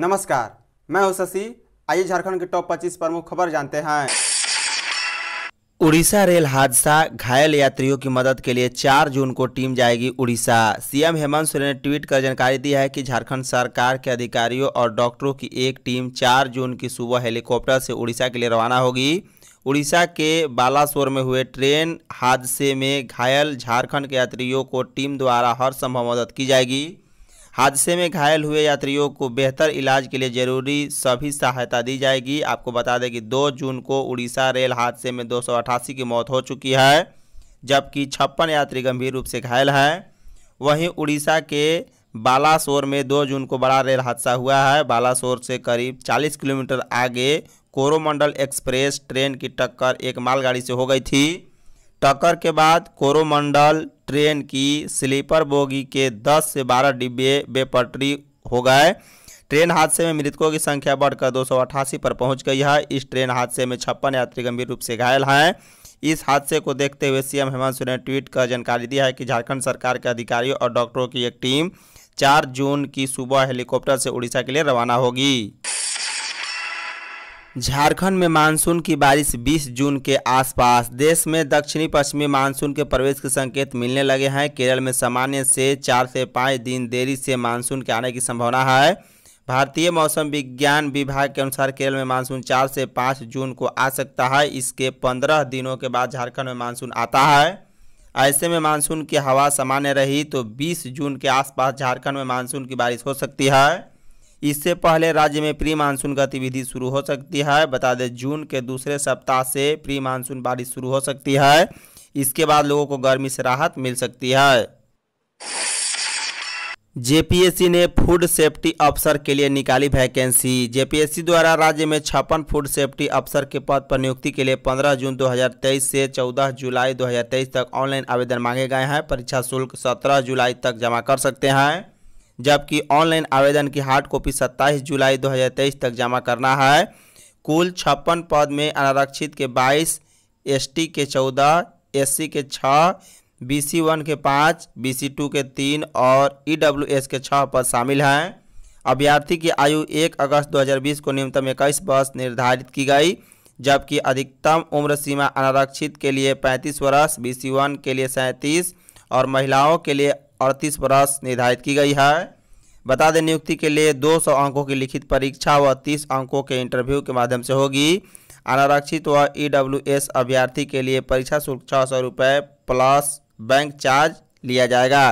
नमस्कार मैं हूं शशि आइए झारखंड के टॉप 25 प्रमुख खबर जानते हैं उड़ीसा रेल हादसा घायल यात्रियों की मदद के लिए 4 जून को टीम जाएगी उड़ीसा सीएम हेमंत सोरेन ने ट्वीट कर जानकारी दी है कि झारखंड सरकार के अधिकारियों और डॉक्टरों की एक टीम 4 जून की सुबह हेलीकॉप्टर से उड़ीसा के लिए रवाना होगी उड़ीसा के बालासोर में हुए ट्रेन हादसे में घायल झारखंड के यात्रियों को टीम द्वारा हर संभव मदद की जाएगी हादसे में घायल हुए यात्रियों को बेहतर इलाज के लिए जरूरी सभी सहायता दी जाएगी आपको बता दें कि 2 जून को उड़ीसा रेल हादसे में दो की मौत हो चुकी है जबकि छप्पन यात्री गंभीर रूप से घायल हैं वहीं उड़ीसा के बालासोर में 2 जून को बड़ा रेल हादसा हुआ है बालासोर से करीब 40 किलोमीटर आगे कोरोमंडल एक्सप्रेस ट्रेन की टक्कर एक मालगाड़ी से हो गई थी टक्कर के बाद कोरोमंडल ट्रेन की स्लीपर बोगी के 10 से 12 डिब्बे बेपटरी हो गए ट्रेन हादसे में मृतकों की संख्या बढ़कर दो पर पहुंच गई है इस ट्रेन हादसे में छप्पन यात्री गंभीर रूप से घायल हैं इस हादसे को देखते हुए सीएम हेमंत सोरेन ने ट्वीट कर जानकारी दी है कि झारखंड सरकार के अधिकारियों और डॉक्टरों की एक टीम चार जून की सुबह हेलीकॉप्टर से उड़ीसा के लिए रवाना होगी झारखंड में मानसून की बारिश 20 जून के आसपास देश में दक्षिणी पश्चिमी मानसून के प्रवेश के संकेत मिलने लगे हैं केरल में सामान्य से चार से पाँच दिन देरी से मानसून के आने की संभावना है भारतीय मौसम विज्ञान विभाग के अनुसार केरल में मानसून चार से पाँच जून को आ सकता है इसके पंद्रह दिनों के बाद झारखंड में मानसून आता है ऐसे में मानसून की हवा सामान्य रही तो बीस जून के आसपास झारखंड में मानसून की बारिश हो सकती है इससे पहले राज्य में प्री मानसून गतिविधि शुरू हो सकती है बता दें जून के दूसरे सप्ताह से प्री मानसून बारिश शुरू हो सकती है इसके बाद लोगों को गर्मी से राहत मिल सकती है जेपीएससी ने फूड सेफ्टी अफसर के लिए निकाली वैकेंसी जेपीएससी द्वारा राज्य में छप्पन फूड सेफ्टी अफसर के पद पर नियुक्ति के लिए 15 जून 2023 से 14 जुलाई 2023 तक ऑनलाइन आवेदन मांगे गए हैं परीक्षा शुल्क 17 जुलाई तक जमा कर सकते हैं जबकि ऑनलाइन आवेदन की हार्ड कॉपी 27 जुलाई 2023 तक जमा करना है कुल छप्पन पद में अनारक्षित के 22, एसटी के 14, एससी के 6, बीसी वन के 5, बीसी टू के 3 और ईडब्ल्यूएस के 6 पद शामिल हैं अभ्यर्थी की आयु 1 अगस्त 2020 को न्यूनतम इक्कीस वर्ष निर्धारित की गई जबकि अधिकतम उम्र सीमा अनारक्षित के लिए 35 वर्ष बीसी वन के लिए सैंतीस और महिलाओं के लिए अड़तीस बरस निर्धारित की गई है बता दें नियुक्ति के लिए 200 अंकों की लिखित परीक्षा व 30 अंकों के इंटरव्यू के माध्यम से होगी अनारक्षित व ईडब्ल्यूएस अभ्यर्थी के लिए परीक्षा शुल्क छः सौ रुपये प्लस बैंक चार्ज लिया जाएगा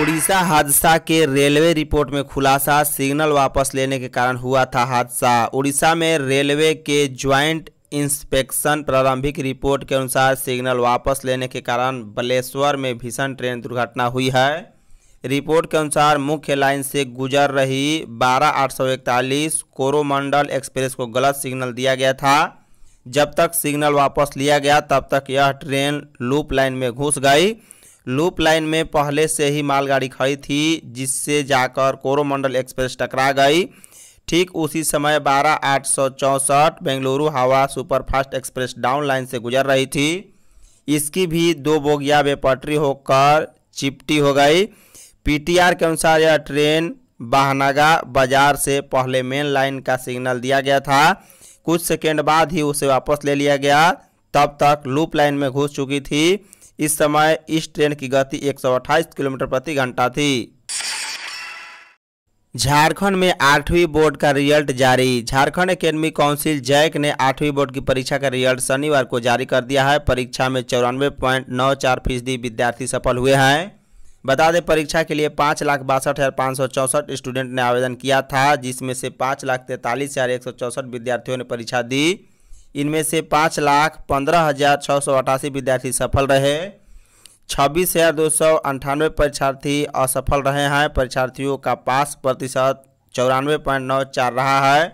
उड़ीसा हादसा के रेलवे रिपोर्ट में खुलासा सिग्नल वापस लेने के कारण हुआ था हादसा उड़ीसा में रेलवे के ज्वाइंट इंस्पेक्शन प्रारंभिक रिपोर्ट के अनुसार सिग्नल वापस लेने के कारण बलेश्वर में भीषण ट्रेन दुर्घटना हुई है रिपोर्ट के अनुसार मुख्य लाइन से गुजर रही बारह आठ सौ इकतालीस कोरोमंडल एक्सप्रेस को गलत सिग्नल दिया गया था जब तक सिग्नल वापस लिया गया तब तक यह ट्रेन लूप लाइन में घुस गई लूप लाइन में पहले से ही मालगाड़ी खड़ी थी जिससे जाकर कोरोमंडल एक्सप्रेस टकरा गई ठीक उसी समय बारह आठ सौ चौंसठ बेंगलुरु हवा सुपरफास्ट एक्सप्रेस डाउन लाइन से गुजर रही थी इसकी भी दो बोगिया बेपटरी होकर चिपटी हो गई पीटीआर के अनुसार यह ट्रेन बाहनागा बाजार से पहले मेन लाइन का सिग्नल दिया गया था कुछ सेकेंड बाद ही उसे वापस ले लिया गया तब तक लूप लाइन में घुस चुकी थी इस समय इस ट्रेन की गति एक किलोमीटर प्रति घंटा थी झारखंड में आठवीं बोर्ड का रिजल्ट जारी झारखंड एकेडमी काउंसिल जैक ने आठवीं बोर्ड की परीक्षा का रिजल्ट शनिवार को जारी कर दिया है परीक्षा में चौरानवे पॉइंट नौ चार फीसदी विद्यार्थी सफल हुए हैं बता दें परीक्षा के लिए पाँच लाख बासठ हज़ार पाँच सौ चौंसठ स्टूडेंट ने आवेदन किया था जिसमें से पाँच लाख तैंतालीस हज़ार एक सौ चौंसठ विद्यार्थियों ने परीक्षा दी इनमें से पाँच लाख पंद्रह हज़ार छः सौ अठासी विद्यार्थी सफल रहे छब्बीस हज़ार दो सौ अंठानवे परीक्षार्थी असफल रहे हैं परीक्षार्थियों का पास प्रतिशत चौरानवे पॉइंट नौ चार रहा है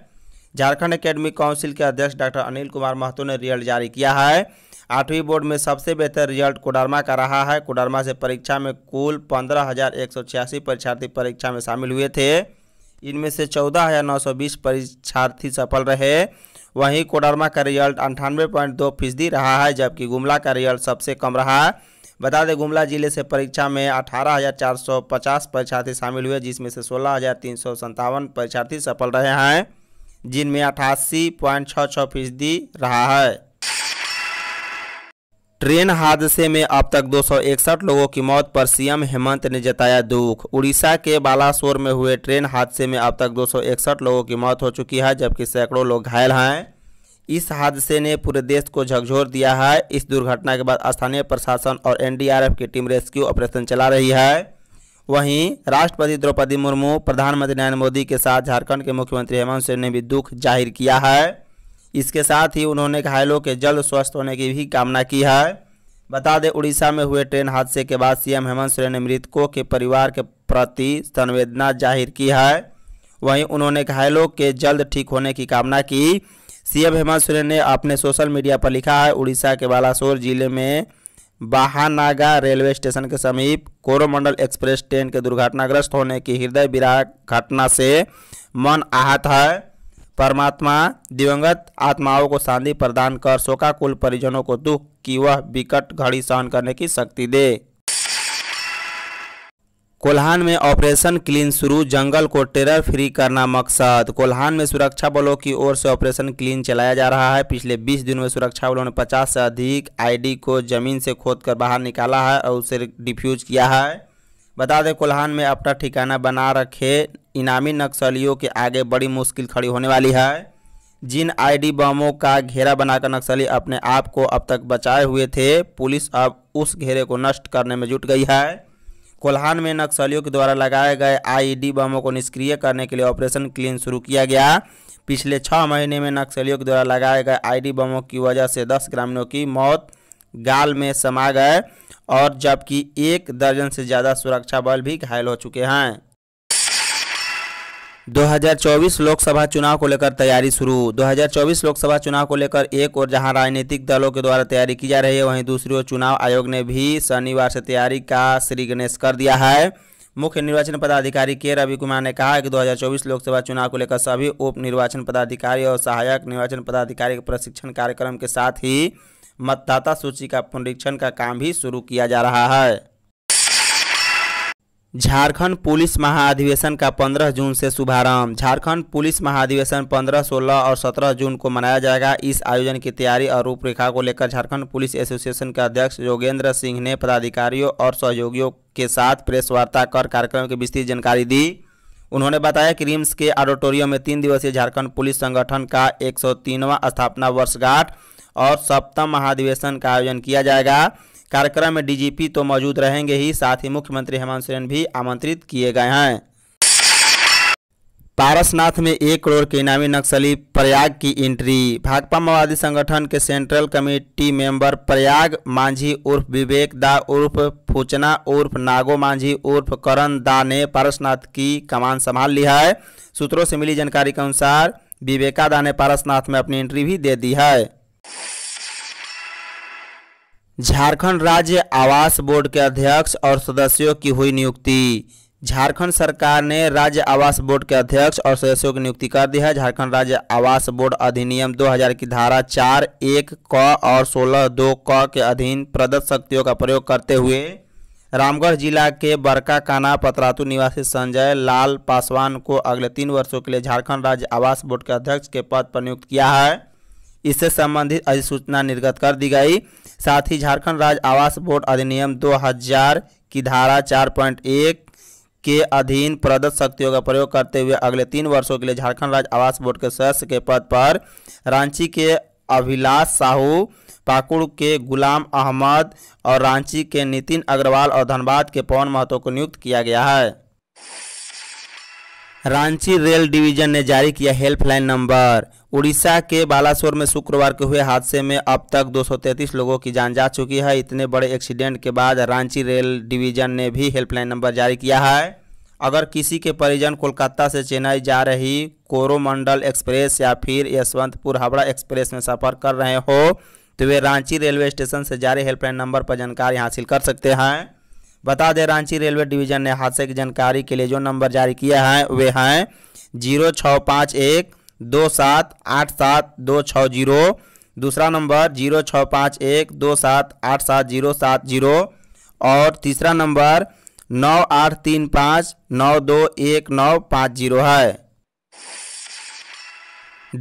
झारखंड एकेडमिक काउंसिल के अध्यक्ष डॉक्टर अनिल कुमार महतो ने रिजल्ट जारी किया है आठवीं बोर्ड में सबसे बेहतर रिजल्ट कोडरमा का रहा है कोडरमा से परीक्षा में कुल पंद्रह हज़ार एक सौ छियासी परीक्षार्थी परीक्षा में शामिल हुए थे इनमें से चौदह हज़ार नौ सौ बीस परीक्षार्थी सफल रहे वहीं कोडरमा का रिजल्ट अंठानवे पॉइंट दो फीसदी रहा है जबकि गुमला का रिजल्ट सबसे कम रहा बता दें गुमला जिले से परीक्षा में अठारह परीक्षार्थी शामिल हुए जिसमें से सोलह परीक्षार्थी सफल रहे हैं जिनमें अठासी पॉइंट छः छः फीसदी रहा है ट्रेन हादसे में अब तक 261 लोगों की मौत पर सीएम हेमंत ने जताया दुख उड़ीसा के बालासोर में हुए ट्रेन हादसे में अब तक 261 लोगों की मौत हो चुकी है जबकि सैकड़ों लोग घायल हैं इस हादसे ने पूरे देश को झकझोर दिया है इस दुर्घटना के बाद स्थानीय प्रशासन और एनडीआरएफ की टीम रेस्क्यू ऑपरेशन चला रही है वहीं राष्ट्रपति द्रौपदी मुर्मू प्रधानमंत्री नरेंद्र मोदी के साथ झारखंड के मुख्यमंत्री हेमंत सोरेन ने भी दुख जाहिर किया है इसके साथ ही उन्होंने घायलों के जल्द स्वस्थ होने की भी कामना की है बता दें उड़ीसा में हुए ट्रेन हादसे के बाद सीएम हेमंत सोरेन ने मृतकों के परिवार के प्रति संवेदना जाहिर की है वहीं उन्होंने घायलों के जल्द ठीक होने की कामना की सीएम हेमंत सोरेन ने अपने सोशल मीडिया पर लिखा है उड़ीसा के बालासोर जिले में बाहानागा रेलवे स्टेशन के समीप कोरोमंडल एक्सप्रेस ट्रेन के दुर्घटनाग्रस्त होने की हृदय विराग घटना से मन आहत है परमात्मा दिवंगत आत्माओं को शांति प्रदान कर शोकाकुल परिजनों को दुख की वह विकट घड़ी सहन करने की शक्ति दे कोल्हान में ऑपरेशन क्लीन शुरू जंगल को टेरर फ्री करना मकसद कोल्हान में सुरक्षा बलों की ओर से ऑपरेशन क्लीन चलाया जा रहा है पिछले 20 दिनों में सुरक्षा बलों ने 50 से अधिक आईडी को जमीन से खोदकर बाहर निकाला है और उसे डिफ्यूज किया है बता दें कोल्हान में अपना ठिकाना बना रखे इनामी नक्सलियों के आगे बड़ी मुश्किल खड़ी होने वाली है जिन आईडी बमों का घेरा बनाकर नक्सली अपने आप को अब तक बचाए हुए थे पुलिस अब उस घेरे को नष्ट करने में जुट गई है कोल्हान में नक्सलियों के द्वारा लगाए गए आईईडी बमों को निष्क्रिय करने के लिए ऑपरेशन क्लीन शुरू किया गया पिछले छः महीने में नक्सलियों के द्वारा लगाए गए आईडी बमों की वजह से दस ग्रामीणों की मौत गाल में समा गए और जबकि एक दर्जन से ज़्यादा सुरक्षा बल भी घायल हो चुके हैं 2024 लोकसभा चुनाव को लेकर तैयारी शुरू 2024 लोकसभा चुनाव को लेकर एक और जहां राजनीतिक दलों के द्वारा तैयारी की जा रही है वहीं दूसरी ओर चुनाव आयोग ने भी शनिवार से तैयारी का श्री गणेश कर दिया है मुख्य निर्वाचन पदाधिकारी के रवि कुमार ने कहा कि 2024 लोकसभा चुनाव को लेकर सभी उप निर्वाचन पदाधिकारी और सहायक निर्वाचन पदाधिकारी के प्रशिक्षण कार्यक्रम के साथ ही मतदाता सूची का पुनरीक्षण का काम भी शुरू किया जा रहा है झारखंड पुलिस महाधिवेशन का 15 जून से शुभारंभ झारखंड पुलिस महाधिवेशन 15, 16 और 17 जून को मनाया जाएगा इस आयोजन की तैयारी और रूपरेखा को लेकर झारखंड पुलिस एसोसिएशन के अध्यक्ष योगेंद्र सिंह ने पदाधिकारियों और सहयोगियों के साथ प्रेस वार्ता कर कार्यक्रम की विस्तृत जानकारी दी उन्होंने बताया कि रिम्स के ऑडिटोरियम में तीन दिवसीय झारखंड पुलिस संगठन का एक स्थापना वर्षगांठ और सप्तम महाधिवेशन का आयोजन किया जाएगा कार्यक्रम में डीजीपी तो मौजूद रहेंगे ही साथ ही मुख्यमंत्री हेमंत सोरेन भी आमंत्रित किए गए हैं पारसनाथ में एक करोड़ के इनामी नक्सली प्रयाग की एंट्री भाकपा माओवादी संगठन के central committee member Prayag Manjhi उर्फ विवेक दा उर्फ फूचना उर्फ नागो मांझी उर्फ करण दा ने पारसनाथ की कमान संभाल ली है सूत्रों से मिली जानकारी के अनुसार विवेका दा ने पारसनाथ में अपनी एंट्री भी दे दी है झारखंड राज्य आवास बोर्ड के अध्यक्ष और सदस्यों की हुई नियुक्ति झारखंड सरकार ने राज्य आवास बोर्ड के अध्यक्ष और सदस्यों की नियुक्ति कर दी है झारखंड राज्य आवास बोर्ड अधिनियम 2000 की धारा चार एक क और सोलह दो क के अधीन प्रदत्त शक्तियों का प्रयोग करते हुए रामगढ़ जिला के बरका काना पतरातू निवासी संजय लाल पासवान को अगले तीन वर्षों के लिए झारखंड राज्य आवास बोर्ड के अध्यक्ष के पद पर नियुक्त किया है इससे संबंधित अधिसूचना निर्गत कर दी गई साथ ही झारखंड राज्य आवास बोर्ड अधिनियम 2000 की धारा 4.1 के अधीन प्रदत्त शक्तियों का प्रयोग करते हुए अगले तीन वर्षों के लिए झारखंड राज्य आवास बोर्ड के सदस्य के पद पर रांची के अभिलाष साहू पाकुड़ के गुलाम अहमद और रांची के नितिन अग्रवाल और धनबाद के पवन महतो को नियुक्त किया गया है रांची रेल डिवीजन ने जारी किया हेल्पलाइन नंबर उड़ीसा के बालासोर में शुक्रवार को हुए हादसे में अब तक 233 लोगों की जान जा चुकी है इतने बड़े एक्सीडेंट के बाद रांची रेल डिवीजन ने भी हेल्पलाइन नंबर जारी किया है अगर किसी के परिजन कोलकाता से चेन्नई जा रही कोरोमंडल एक्सप्रेस या फिर यशवंतपुर हावड़ा एक्सप्रेस में सफ़र कर रहे हो तो वे रांची रेलवे स्टेशन से जारी हेल्पलाइन नंबर पर जानकारी हासिल कर सकते हैं बता दें रांची रेलवे डिवीजन ने हादसे की जानकारी के लिए जो नंबर जारी किया है वे हैं जीरो छः पाँच एक दो सात आठ सात दो छः जीरो दूसरा नंबर जीरो छः पाँच एक दो सात आठ सात जीरो सात जीरो और तीसरा नंबर नौ आठ तीन पाँच नौ दो एक नौ पाँच जीरो है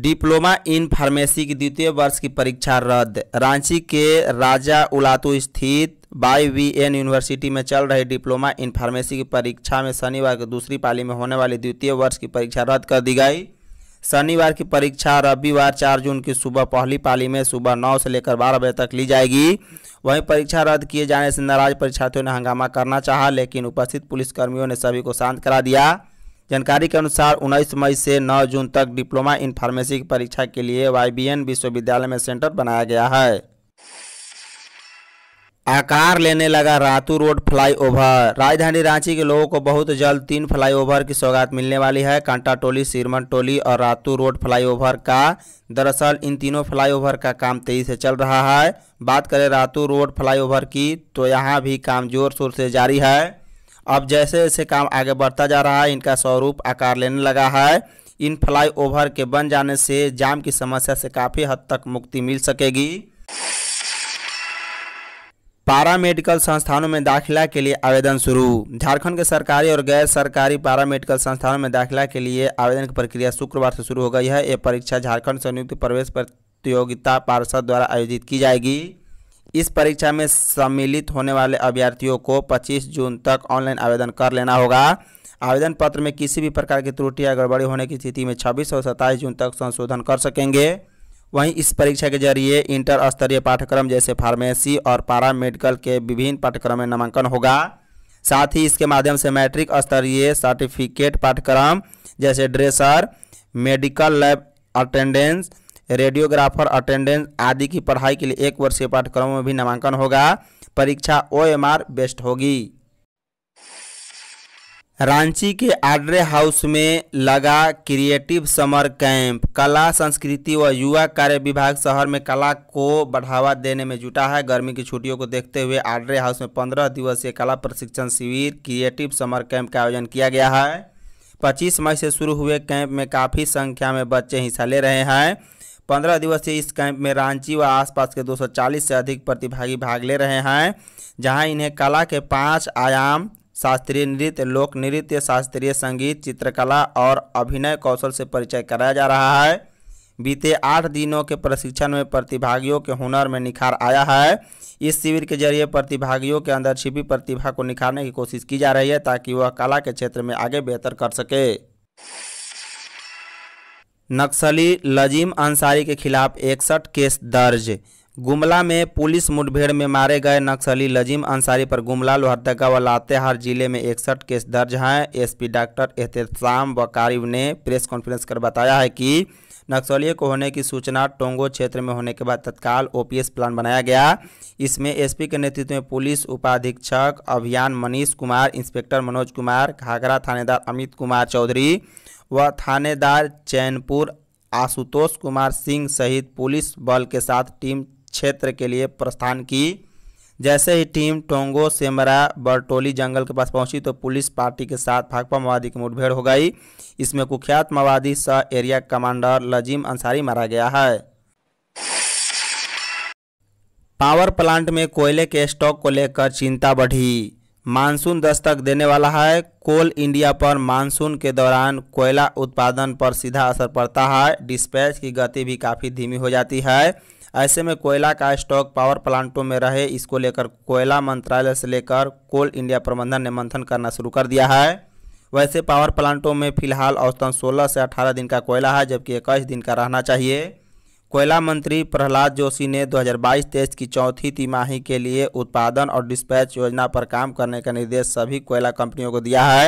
डिप्लोमा इन फार्मेसी की द्वितीय वर्ष की परीक्षा रद्द रांची के राजा उलातू स्थित बाई वी एन यूनिवर्सिटी में चल रही डिप्लोमा इन फार्मेसी की परीक्षा में शनिवार को दूसरी पाली में होने वाली द्वितीय वर्ष की परीक्षा रद्द कर दी गई शनिवार की परीक्षा रविवार चार जून की सुबह पहली पाली में सुबह नौ से लेकर बारह बजे तक ली जाएगी वहीं परीक्षा रद्द किए जाने से नाराज परीक्षार्थियों ने हंगामा करना चाहा लेकिन उपस्थित पुलिसकर्मियों ने सभी को शांत करा दिया जानकारी के अनुसार 19 मई से 9 जून तक डिप्लोमा इन फार्मेसी की परीक्षा के लिए वाई विश्वविद्यालय में सेंटर बनाया गया है आकार लेने लगा रातू रोड फ्लाईओवर राजधानी रांची के लोगों को बहुत जल्द तीन फ्लाईओवर की सौगात मिलने वाली है कांटा टोली सिरमन टोली और रातू रोड फ्लाईओवर का दरअसल इन तीनों फ्लाईओवर का काम तेजी से चल रहा है बात करें रातू रोड फ्लाईओवर की तो यहाँ भी काम जोर शोर से जारी है अब जैसे जैसे काम आगे बढ़ता जा रहा है इनका स्वरूप आकार लेने लगा है इन फ्लाईओवर के बन जाने से जाम की समस्या से काफ़ी हद तक मुक्ति मिल सकेगी पारा मेडिकल संस्थानों में दाखिला के लिए आवेदन शुरू झारखंड के सरकारी और गैर सरकारी पारा मेडिकल संस्थानों में दाखिला के लिए आवेदन की प्रक्रिया शुक्रवार से शुरू हो गई है ये परीक्षा झारखंड संयुक्त प्रवेश प्रतियोगिता पार्षद द्वारा आयोजित की जाएगी इस परीक्षा में सम्मिलित होने वाले अभ्यर्थियों को 25 जून तक ऑनलाइन आवेदन कर लेना होगा आवेदन पत्र में किसी भी प्रकार की त्रुटि या गड़बड़ी होने की स्थिति में छब्बीस और सत्ताईस जून तक संशोधन कर सकेंगे वहीं इस परीक्षा के जरिए इंटर स्तरीय पाठ्यक्रम जैसे फार्मेसी और पारा मेडिकल के विभिन्न पाठ्यक्रम में नामांकन होगा साथ ही इसके माध्यम से मैट्रिक स्तरीय सर्टिफिकेट पाठ्यक्रम जैसे dresser medical lab attendance radiographer attendance आदि की पढ़ाई के लिए एक वर्षीय पाठ्यक्रमों में भी नामांकन होगा परीक्षा ओ एम आर बेस्ट होगी रांची के आड्रे हाउस में लगा क्रिएटिव समर कैंप कला संस्कृति व युवा कार्य विभाग शहर में कला को बढ़ावा देने में जुटा है गर्मी की छुट्टियों को देखते हुए आड्रे हाउस में पंद्रह दिवसीय कला प्रशिक्षण शिविर क्रिएटिव समर कैंप का आयोजन किया गया है पच्चीस मई से शुरू हुए कैंप में काफ़ी संख्या में बच्चे हिस्सा ले रहे हैं पंद्रह दिवसीय इस कैंप में रांची व आसपास के 240 से अधिक प्रतिभागी भाग ले रहे हैं जहां इन्हें कला के पांच आयाम शास्त्रीय नृत्य लोक नृत्य शास्त्रीय संगीत चित्रकला और अभिनय कौशल से परिचय कराया जा रहा है बीते आठ दिनों के प्रशिक्षण में प्रतिभागियों के हुनर में निखार आया है इस शिविर के जरिए प्रतिभागियों के अंदर छिपी प्रतिभा को निखारने की कोशिश की जा रही है ताकि वह कला के क्षेत्र में आगे बेहतर कर सके नक्सली लजीम अंसारी के खिलाफ इकसठ केस दर्ज गुमला में पुलिस मुठभेड़ में मारे गए नक्सली लजीम अंसारी पर गुमला लोहरदगा व लातेहार जिले में इकसठ केस दर्ज हैं एसपी डॉक्टर एहतसाम वकारिब ने प्रेस कॉन्फ्रेंस कर बताया है कि नक्सलियों को होने की सूचना टोंगो क्षेत्र में होने के बाद तत्काल ओपीएस प्लान बनाया गया इसमें एसपी के नेतृत्व में पुलिस उपाधीक्षक अभियान मनीष कुमार इंस्पेक्टर मनोज कुमार घाघरा थानेदार अमित कुमार चौधरी व थानेदार चैनपुर आशुतोष कुमार सिंह सहित पुलिस बल के साथ टीम क्षेत्र के लिए प्रस्थान की जैसे ही टीम टोंगो सेमरा बरटोली जंगल के पास पहुंची तो पुलिस पार्टी के साथ भाकपा माओवादी की मुठभेड़ हो गई इसमें कुख्यात माओवादी सह एरिया कमांडर लजीम अंसारी मारा गया है पावर प्लांट में कोयले के स्टॉक को लेकर चिंता बढ़ी मानसून दस्तक देने वाला है कोल इंडिया पर मानसून के दौरान कोयला उत्पादन पर सीधा असर पड़ता है डिस्पैच की गति भी काफ़ी धीमी हो जाती है ऐसे में कोयला का स्टॉक पावर प्लांटों में रहे इसको लेकर कोयला मंत्रालय से लेकर कोल इंडिया प्रबंधन ने मंथन करना शुरू कर दिया है वैसे पावर प्लांटों में फिलहाल औसतन 16 से 18 दिन का कोयला है जबकि इक्कीस दिन का रहना चाहिए कोयला मंत्री प्रहलाद जोशी ने 2022 हज़ार की चौथी तिमाही के लिए उत्पादन और डिस्पैच योजना पर काम करने का निर्देश सभी कोयला कंपनियों को दिया है